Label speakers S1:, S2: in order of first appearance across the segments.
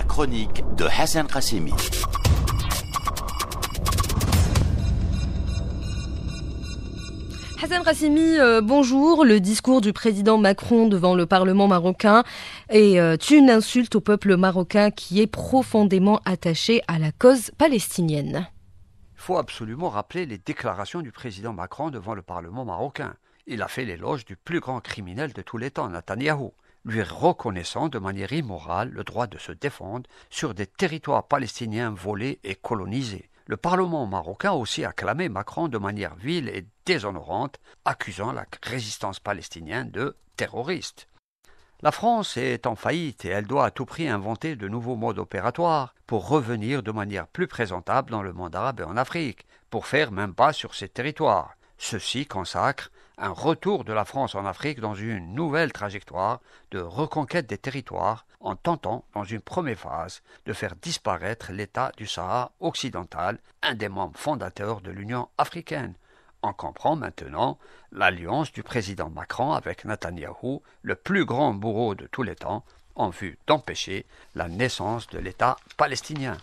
S1: La chronique de Hassan Rassemi. Hassan Rassimi, euh, bonjour. Le discours du président Macron devant le Parlement marocain est euh, une insulte au peuple marocain qui est profondément attaché à la cause palestinienne. Il faut absolument rappeler les déclarations du président Macron devant le Parlement marocain. Il a fait l'éloge du plus grand criminel de tous les temps, Netanyahou lui reconnaissant de manière immorale le droit de se défendre sur des territoires palestiniens volés et colonisés. Le Parlement marocain a aussi acclamé Macron de manière vile et déshonorante, accusant la résistance palestinienne de terroriste. La France est en faillite et elle doit à tout prix inventer de nouveaux modes opératoires pour revenir de manière plus présentable dans le monde arabe et en Afrique, pour faire même pas sur ces territoires. Ceci consacre un retour de la France en Afrique dans une nouvelle trajectoire de reconquête des territoires en tentant, dans une première phase, de faire disparaître l'État du Sahara occidental, un des membres fondateurs de l'Union africaine. On comprend maintenant l'alliance du président Macron avec Netanyahou, le plus grand bourreau de tous les temps, en vue d'empêcher la naissance de l'État palestinien.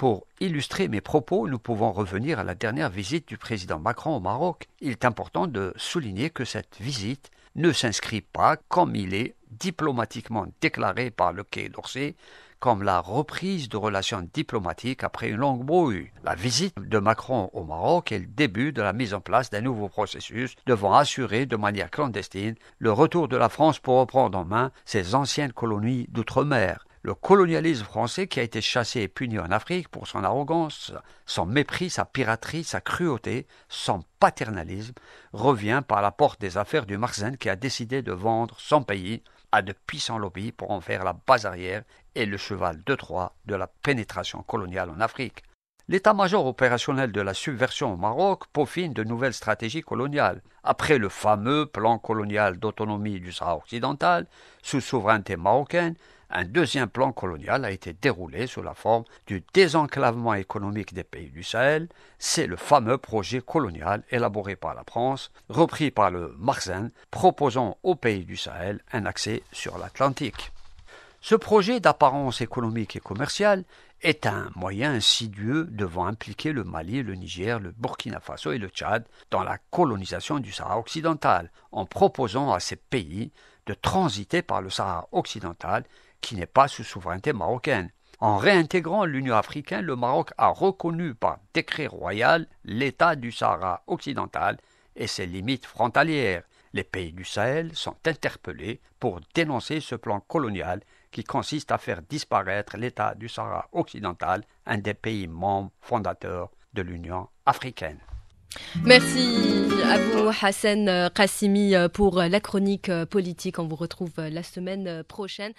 S1: Pour illustrer mes propos, nous pouvons revenir à la dernière visite du président Macron au Maroc. Il est important de souligner que cette visite ne s'inscrit pas, comme il est diplomatiquement déclaré par le Quai d'Orsay, comme la reprise de relations diplomatiques après une longue brouille. La visite de Macron au Maroc est le début de la mise en place d'un nouveau processus devant assurer de manière clandestine le retour de la France pour reprendre en main ses anciennes colonies d'outre-mer le colonialisme français qui a été chassé et puni en Afrique pour son arrogance, son mépris, sa piraterie, sa cruauté, son paternalisme, revient par la porte des affaires du Marzen qui a décidé de vendre son pays à de puissants lobbies pour en faire la base arrière et le cheval de Troie de la pénétration coloniale en Afrique l'état-major opérationnel de la subversion au Maroc peaufine de nouvelles stratégies coloniales. Après le fameux plan colonial d'autonomie du Sahara occidental, sous souveraineté marocaine, un deuxième plan colonial a été déroulé sous la forme du désenclavement économique des pays du Sahel. C'est le fameux projet colonial élaboré par la France, repris par le Marzen, proposant aux pays du Sahel un accès sur l'Atlantique. Ce projet d'apparence économique et commerciale est un moyen insidieux devant impliquer le Mali, le Niger, le Burkina Faso et le Tchad dans la colonisation du Sahara occidental, en proposant à ces pays de transiter par le Sahara occidental qui n'est pas sous souveraineté marocaine. En réintégrant l'Union africaine, le Maroc a reconnu par décret royal l'état du Sahara occidental et ses limites frontalières. Les pays du Sahel sont interpellés pour dénoncer ce plan colonial qui consiste à faire disparaître l'État du Sahara occidental, un des pays membres fondateurs de l'Union africaine. Merci à vous, Hassan Kassimi, pour la chronique politique. On vous retrouve la semaine prochaine.